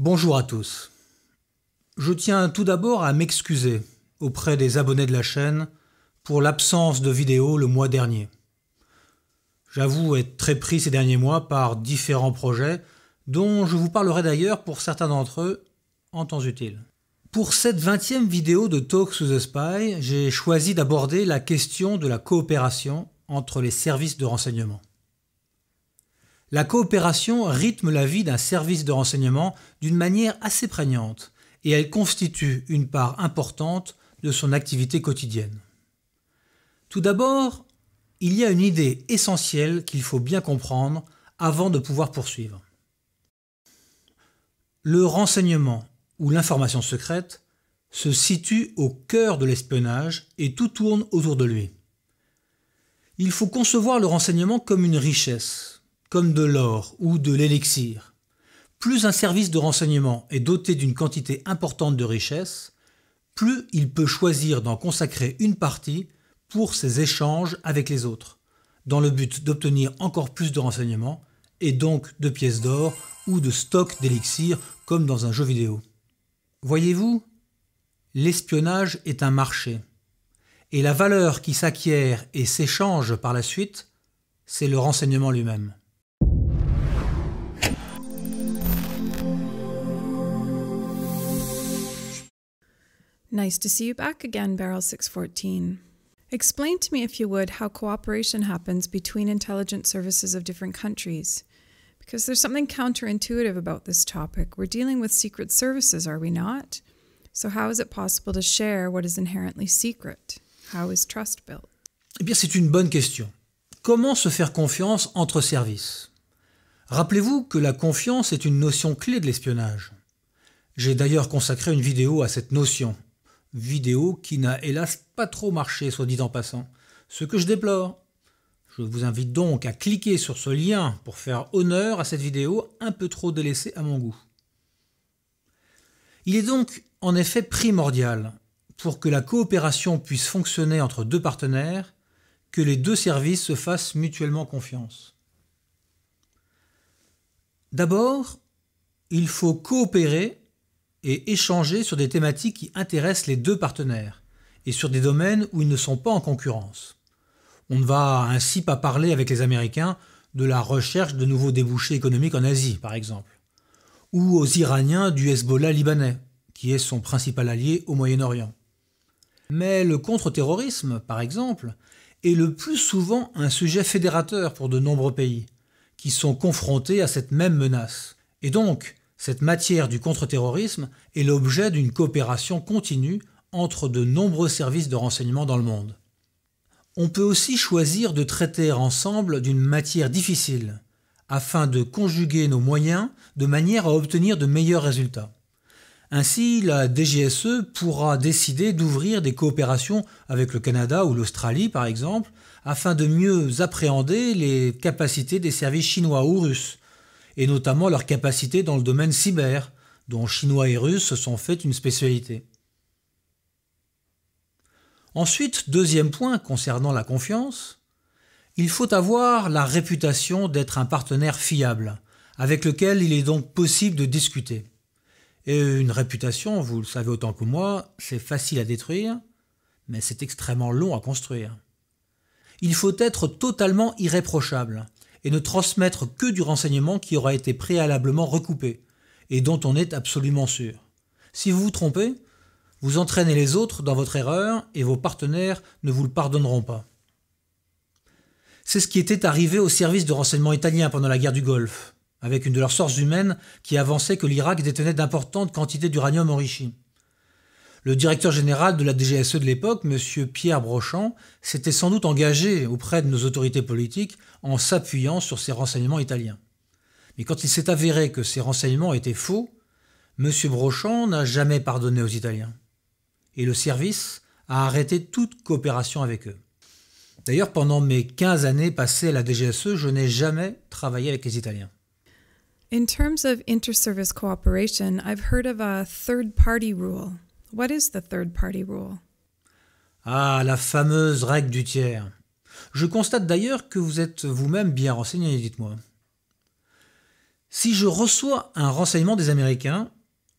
Bonjour à tous. Je tiens tout d'abord à m'excuser auprès des abonnés de la chaîne pour l'absence de vidéos le mois dernier. J'avoue être très pris ces derniers mois par différents projets dont je vous parlerai d'ailleurs pour certains d'entre eux en temps utile. Pour cette 20e vidéo de Talks sous the Spy, j'ai choisi d'aborder la question de la coopération entre les services de renseignement. La coopération rythme la vie d'un service de renseignement d'une manière assez prégnante et elle constitue une part importante de son activité quotidienne. Tout d'abord, il y a une idée essentielle qu'il faut bien comprendre avant de pouvoir poursuivre. Le renseignement ou l'information secrète se situe au cœur de l'espionnage et tout tourne autour de lui. Il faut concevoir le renseignement comme une richesse, comme de l'or ou de l'élixir, plus un service de renseignement est doté d'une quantité importante de richesses, plus il peut choisir d'en consacrer une partie pour ses échanges avec les autres, dans le but d'obtenir encore plus de renseignements et donc de pièces d'or ou de stocks d'élixir comme dans un jeu vidéo. Voyez-vous, l'espionnage est un marché, et la valeur qui s'acquiert et s'échange par la suite, c'est le renseignement lui-même. Nice to see you back again, Barrel 614. Explain to me, if you would, how cooperation happens between intelligence services of different countries. Because there's something counterintuitive about this topic. We're dealing with secret services, are we not? So, how is it possible to share what is inherently secret? How is trust built? Eh bien, c'est une bonne question. Comment se faire confiance entre services Rappelez-vous que la confiance est une notion clé de l'espionnage. J'ai d'ailleurs consacré une vidéo à cette notion. vidéo qui n'a hélas pas trop marché, soit dit en passant, ce que je déplore. Je vous invite donc à cliquer sur ce lien pour faire honneur à cette vidéo un peu trop délaissée à mon goût. Il est donc en effet primordial, pour que la coopération puisse fonctionner entre deux partenaires, que les deux services se fassent mutuellement confiance. D'abord, il faut coopérer et échanger sur des thématiques qui intéressent les deux partenaires et sur des domaines où ils ne sont pas en concurrence. On ne va ainsi pas parler avec les Américains de la recherche de nouveaux débouchés économiques en Asie, par exemple, ou aux Iraniens du Hezbollah libanais, qui est son principal allié au Moyen-Orient. Mais le contre-terrorisme, par exemple, est le plus souvent un sujet fédérateur pour de nombreux pays, qui sont confrontés à cette même menace. Et donc, cette matière du contre-terrorisme est l'objet d'une coopération continue entre de nombreux services de renseignement dans le monde. On peut aussi choisir de traiter ensemble d'une matière difficile, afin de conjuguer nos moyens de manière à obtenir de meilleurs résultats. Ainsi, la DGSE pourra décider d'ouvrir des coopérations avec le Canada ou l'Australie, par exemple, afin de mieux appréhender les capacités des services chinois ou russes, et notamment leur capacité dans le domaine cyber, dont Chinois et Russes se sont fait une spécialité. Ensuite, deuxième point concernant la confiance, il faut avoir la réputation d'être un partenaire fiable, avec lequel il est donc possible de discuter. Et une réputation, vous le savez autant que moi, c'est facile à détruire, mais c'est extrêmement long à construire. Il faut être totalement irréprochable, et ne transmettre que du renseignement qui aura été préalablement recoupé et dont on est absolument sûr. Si vous vous trompez, vous entraînez les autres dans votre erreur et vos partenaires ne vous le pardonneront pas. C'est ce qui était arrivé au service de renseignement italien pendant la guerre du Golfe, avec une de leurs sources humaines qui avançait que l'Irak détenait d'importantes quantités d'uranium enrichi. Le directeur général de la DGSE de l'époque, M. Pierre Brochamp, s'était sans doute engagé auprès de nos autorités politiques en s'appuyant sur ces renseignements italiens. Mais quand il s'est avéré que ces renseignements étaient faux, M. Brochant n'a jamais pardonné aux Italiens. Et le service a arrêté toute coopération avec eux. D'ailleurs, pendant mes 15 années passées à la DGSE, je n'ai jamais travaillé avec les Italiens. In terms of inter-service cooperation, I've heard of a third party rule. What is the third party rule? Ah, la fameuse règle du tiers. Je constate d'ailleurs que vous êtes vous-même bien renseigné, dites-moi. Si je reçois un renseignement des Américains,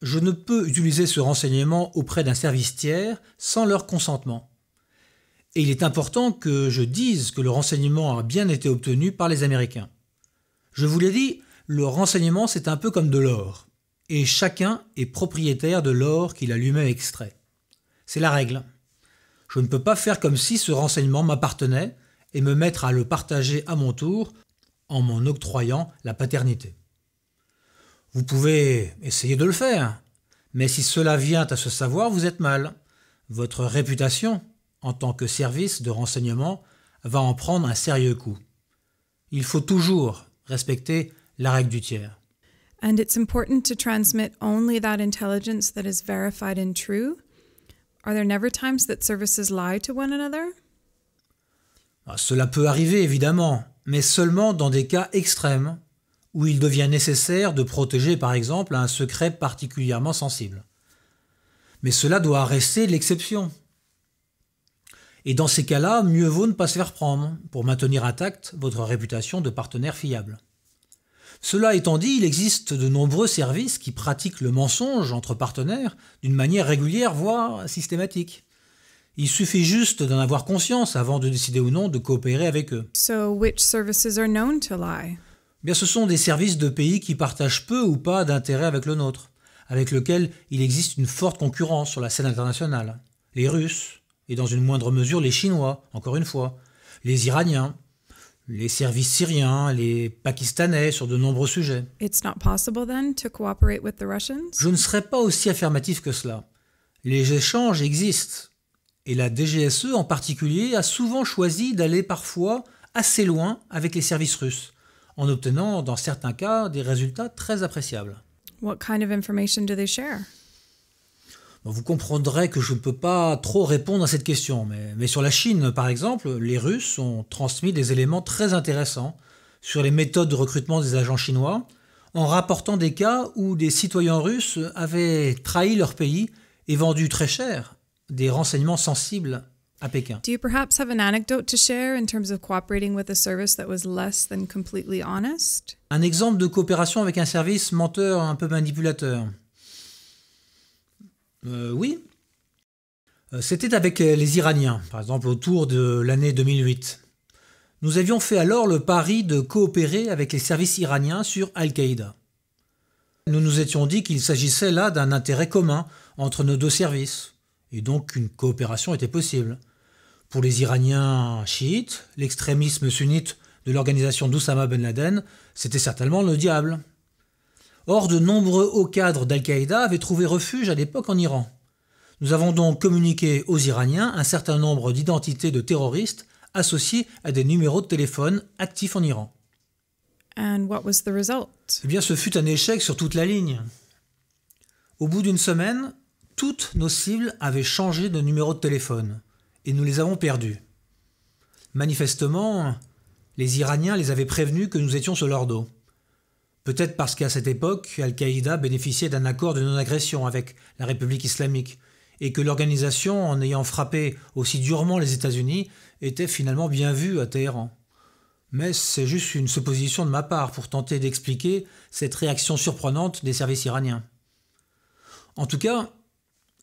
je ne peux utiliser ce renseignement auprès d'un service tiers sans leur consentement. Et il est important que je dise que le renseignement a bien été obtenu par les Américains. Je vous l'ai dit, le renseignement c'est un peu comme de l'or et chacun est propriétaire de l'or qu'il a lui-même extrait. C'est la règle. Je ne peux pas faire comme si ce renseignement m'appartenait et me mettre à le partager à mon tour en m'en octroyant la paternité. Vous pouvez essayer de le faire, mais si cela vient à se savoir, vous êtes mal. Votre réputation en tant que service de renseignement va en prendre un sérieux coup. Il faut toujours respecter la règle du tiers. And it's important to transmit only that intelligence that is verified and true. Are there never times that services lie to one another? Ah, cela peut arriver, évidemment, mais seulement dans des cas extrêmes, où il devient nécessaire de protéger, par exemple, un secret particulièrement sensible. Mais cela doit rester l'exception. Et dans ces cas-là, mieux vaut ne pas se faire prendre, pour maintenir intacte votre réputation de partenaire fiable. Cela étant dit, il existe de nombreux services qui pratiquent le mensonge entre partenaires d'une manière régulière, voire systématique. Il suffit juste d'en avoir conscience avant de décider ou non de coopérer avec eux. So which services are known to lie? Eh bien, ce sont des services de pays qui partagent peu ou pas d'intérêt avec le nôtre, avec lequel il existe une forte concurrence sur la scène internationale. Les Russes, et dans une moindre mesure les Chinois, encore une fois, les Iraniens, les services syriens, les pakistanais sur de nombreux sujets. Je ne serais pas aussi affirmatif que cela. Les échanges existent. Et la DGSE en particulier a souvent choisi d'aller parfois assez loin avec les services russes, en obtenant dans certains cas des résultats très appréciables. kind of information do they share? vous comprendrez que je ne peux pas trop répondre à cette question. Mais, sur la Chine, par exemple, les Russes ont transmis des éléments très intéressants sur les méthodes de recrutement des agents chinois, en rapportant des cas où des citoyens russes avaient trahi leur pays et vendu très cher des renseignements sensibles à Pékin. Do you perhaps have an anecdote to share in terms of cooperating with a service that was less than completely honest? Un exemple de coopération avec un service menteur un peu manipulateur. Euh, oui. Euh, c'était avec euh, les Iraniens, par exemple autour de l'année 2008. Nous avions fait alors le pari de coopérer avec les services iraniens sur Al-Qaïda. Nous nous étions dit qu'il s'agissait là d'un intérêt commun entre nos deux services, et donc qu'une coopération était possible. Pour les Iraniens chiites, l'extrémisme sunnite de l'organisation d'Oussama Ben Laden, c'était certainement le diable. Or, de nombreux hauts cadres d'Al-Qaïda avaient trouvé refuge à l'époque en Iran. Nous avons donc communiqué aux Iraniens un certain nombre d'identités de terroristes associés à des numéros de téléphone actifs en Iran. Et Eh bien, ce fut un échec sur toute la ligne. Au bout d'une semaine, toutes nos cibles avaient changé de numéro de téléphone et nous les avons perdues. Manifestement, les Iraniens les avaient prévenus que nous étions sur leur dos. Peut-être parce qu'à cette époque, Al-Qaïda bénéficiait d'un accord de non-agression avec la République islamique, et que l'organisation, en ayant frappé aussi durement les États-Unis, était finalement bien vue à Téhéran. Mais c'est juste une supposition de ma part pour tenter d'expliquer cette réaction surprenante des services iraniens. En tout cas,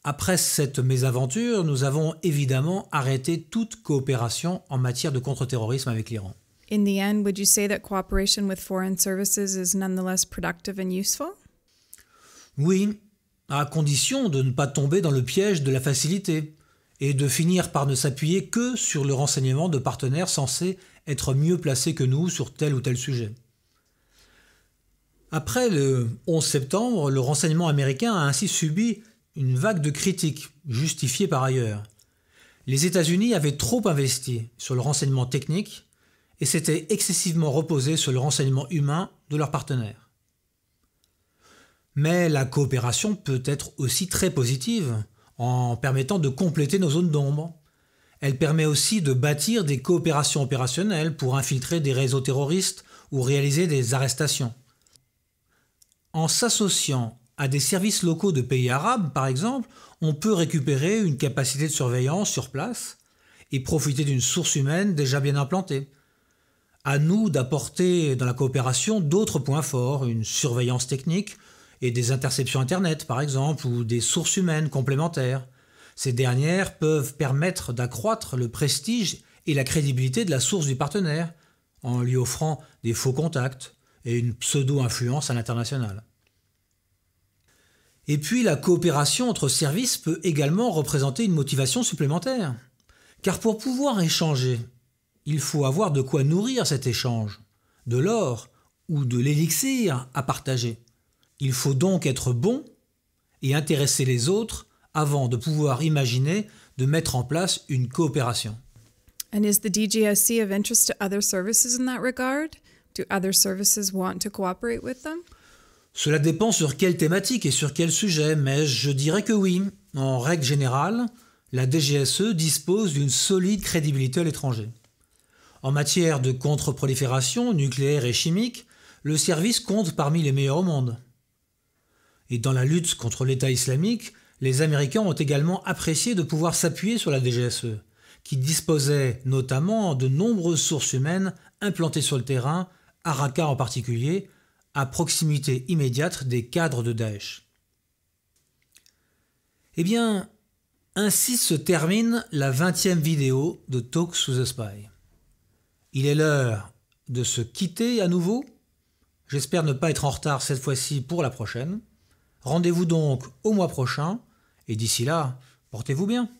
après cette mésaventure, nous avons évidemment arrêté toute coopération en matière de contre-terrorisme avec l'Iran. In the end, would you say that cooperation with foreign services is nonetheless productive and useful? Oui, à condition de ne pas tomber dans le piège de la facilité et de finir par ne s'appuyer que sur le renseignement de partenaires censés être mieux placés que nous sur tel ou tel sujet. Après le 11 septembre, le renseignement américain a ainsi subi une vague de critiques, justifiées par ailleurs. Les États-Unis avaient trop investi sur le renseignement technique et s'étaient excessivement reposés sur le renseignement humain de leurs partenaires. Mais la coopération peut être aussi très positive en permettant de compléter nos zones d'ombre. Elle permet aussi de bâtir des coopérations opérationnelles pour infiltrer des réseaux terroristes ou réaliser des arrestations. En s'associant à des services locaux de pays arabes, par exemple, on peut récupérer une capacité de surveillance sur place et profiter d'une source humaine déjà bien implantée, à nous d'apporter dans la coopération d'autres points forts, une surveillance technique et des interceptions Internet par exemple, ou des sources humaines complémentaires. Ces dernières peuvent permettre d'accroître le prestige et la crédibilité de la source du partenaire, en lui offrant des faux contacts et une pseudo-influence à l'international. Et puis la coopération entre services peut également représenter une motivation supplémentaire. Car pour pouvoir échanger il faut avoir de quoi nourrir cet échange, de l'or ou de l'élixir à partager. Il faut donc être bon et intéresser les autres avant de pouvoir imaginer de mettre en place une coopération. And is the of interest to services in that regard? Do services want to cooperate with them? Cela dépend sur quelle thématique et sur quel sujet, mais je dirais que oui. En règle générale, la DGSE dispose d'une solide crédibilité à l'étranger. En matière de contre-prolifération nucléaire et chimique, le service compte parmi les meilleurs au monde. Et dans la lutte contre l'État islamique, les Américains ont également apprécié de pouvoir s'appuyer sur la DGSE, qui disposait notamment de nombreuses sources humaines implantées sur le terrain, à Raqqa en particulier, à proximité immédiate des cadres de Daesh. Eh bien, ainsi se termine la 20 vidéo de Talks to the Spy. Il est l'heure de se quitter à nouveau. J'espère ne pas être en retard cette fois-ci pour la prochaine. Rendez-vous donc au mois prochain, et d'ici là, portez-vous bien.